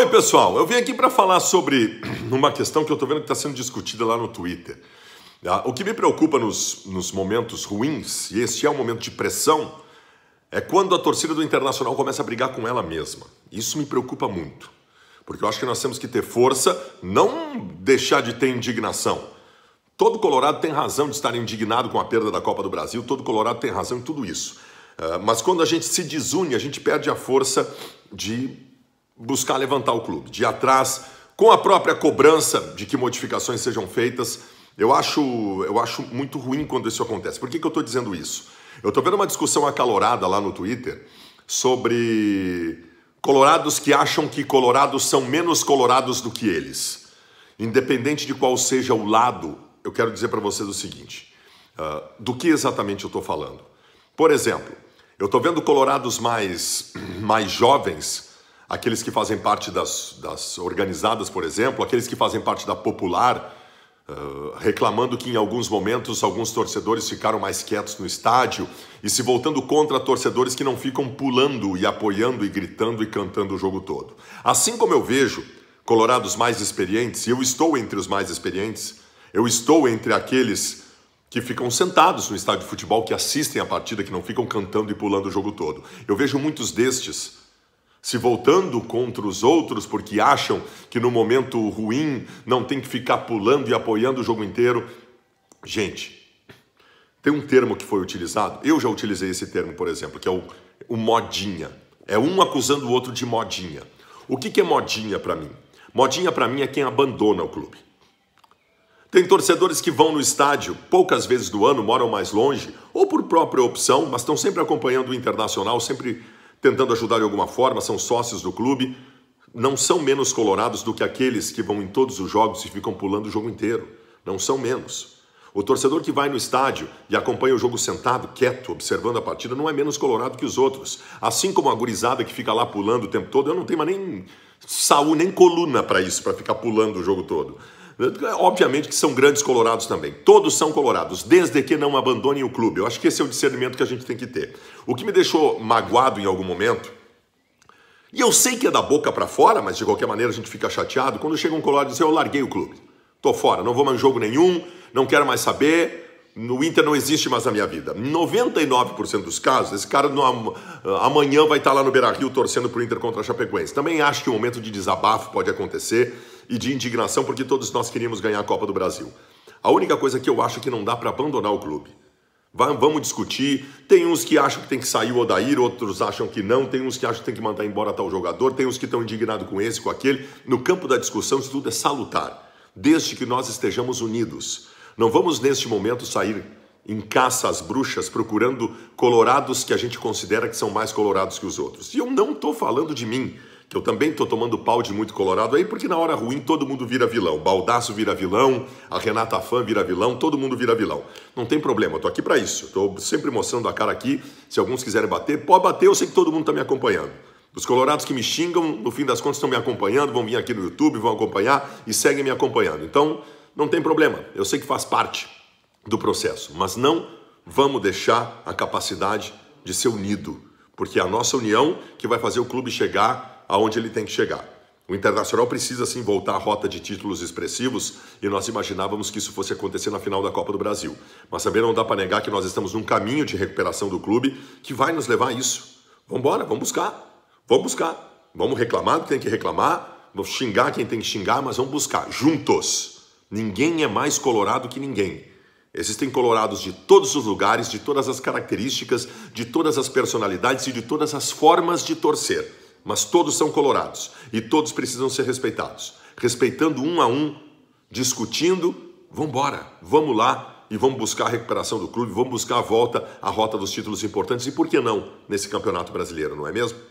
Oi, pessoal. Eu vim aqui para falar sobre uma questão que eu estou vendo que está sendo discutida lá no Twitter. Ah, o que me preocupa nos, nos momentos ruins, e este é um momento de pressão, é quando a torcida do Internacional começa a brigar com ela mesma. Isso me preocupa muito, porque eu acho que nós temos que ter força, não deixar de ter indignação. Todo Colorado tem razão de estar indignado com a perda da Copa do Brasil, todo Colorado tem razão em tudo isso. Ah, mas quando a gente se desune, a gente perde a força de buscar levantar o clube, de ir atrás com a própria cobrança de que modificações sejam feitas. Eu acho, eu acho muito ruim quando isso acontece. Por que, que eu estou dizendo isso? Eu estou vendo uma discussão acalorada lá no Twitter sobre colorados que acham que colorados são menos colorados do que eles. Independente de qual seja o lado, eu quero dizer para vocês o seguinte: uh, do que exatamente eu estou falando? Por exemplo, eu estou vendo colorados mais, mais jovens aqueles que fazem parte das, das organizadas, por exemplo, aqueles que fazem parte da popular, uh, reclamando que em alguns momentos alguns torcedores ficaram mais quietos no estádio e se voltando contra torcedores que não ficam pulando e apoiando e gritando e cantando o jogo todo. Assim como eu vejo colorados mais experientes, e eu estou entre os mais experientes, eu estou entre aqueles que ficam sentados no estádio de futebol, que assistem a partida, que não ficam cantando e pulando o jogo todo. Eu vejo muitos destes se voltando contra os outros porque acham que no momento ruim não tem que ficar pulando e apoiando o jogo inteiro. Gente, tem um termo que foi utilizado, eu já utilizei esse termo, por exemplo, que é o, o modinha. É um acusando o outro de modinha. O que, que é modinha para mim? Modinha para mim é quem abandona o clube. Tem torcedores que vão no estádio poucas vezes do ano, moram mais longe, ou por própria opção, mas estão sempre acompanhando o internacional, sempre tentando ajudar de alguma forma, são sócios do clube, não são menos colorados do que aqueles que vão em todos os jogos e ficam pulando o jogo inteiro. Não são menos. O torcedor que vai no estádio e acompanha o jogo sentado, quieto, observando a partida, não é menos colorado que os outros. Assim como a gurizada que fica lá pulando o tempo todo, eu não tenho mais nem saúde, nem coluna para isso, para ficar pulando o jogo todo. Obviamente que são grandes colorados também. Todos são colorados, desde que não abandonem o clube. Eu acho que esse é o discernimento que a gente tem que ter. O que me deixou magoado em algum momento, e eu sei que é da boca para fora, mas de qualquer maneira a gente fica chateado, quando chega um colorado e diz: Eu larguei o clube, tô fora, não vou mais jogo nenhum, não quero mais saber. No Inter não existe mais na minha vida. 99% dos casos, esse cara no, amanhã vai estar lá no Beira Rio torcendo pro Inter contra a Chapecoense. Também acho que um momento de desabafo pode acontecer e de indignação, porque todos nós queríamos ganhar a Copa do Brasil. A única coisa que eu acho é que não dá para abandonar o clube. Vamos discutir. Tem uns que acham que tem que sair o Odair, outros acham que não. Tem uns que acham que tem que mandar embora tal jogador. Tem uns que estão indignados com esse, com aquele. No campo da discussão, isso tudo é salutar, desde que nós estejamos unidos. Não vamos, neste momento, sair em caça às bruxas, procurando colorados que a gente considera que são mais colorados que os outros. E eu não estou falando de mim que eu também estou tomando pau de muito colorado aí, porque na hora ruim todo mundo vira vilão. Baldaço vira vilão, a Renata Fã vira vilão, todo mundo vira vilão. Não tem problema, eu tô aqui para isso. Estou sempre mostrando a cara aqui. Se alguns quiserem bater, pode bater, eu sei que todo mundo está me acompanhando. Os colorados que me xingam, no fim das contas, estão me acompanhando, vão vir aqui no YouTube, vão acompanhar e seguem me acompanhando. Então, não tem problema, eu sei que faz parte do processo, mas não vamos deixar a capacidade de ser unido, porque é a nossa união que vai fazer o clube chegar aonde ele tem que chegar. O Internacional precisa sim voltar à rota de títulos expressivos e nós imaginávamos que isso fosse acontecer na final da Copa do Brasil. Mas também não dá para negar que nós estamos num caminho de recuperação do clube que vai nos levar a isso. Vamos embora, vamos buscar, vamos buscar. Vamos reclamar do que tem que reclamar, vamos xingar quem tem que xingar, mas vamos buscar juntos. Ninguém é mais colorado que ninguém. Existem colorados de todos os lugares, de todas as características, de todas as personalidades e de todas as formas de torcer. Mas todos são colorados e todos precisam ser respeitados. Respeitando um a um, discutindo, vamos embora, vamos lá e vamos buscar a recuperação do clube, vamos buscar a volta à rota dos títulos importantes e por que não nesse Campeonato Brasileiro, não é mesmo?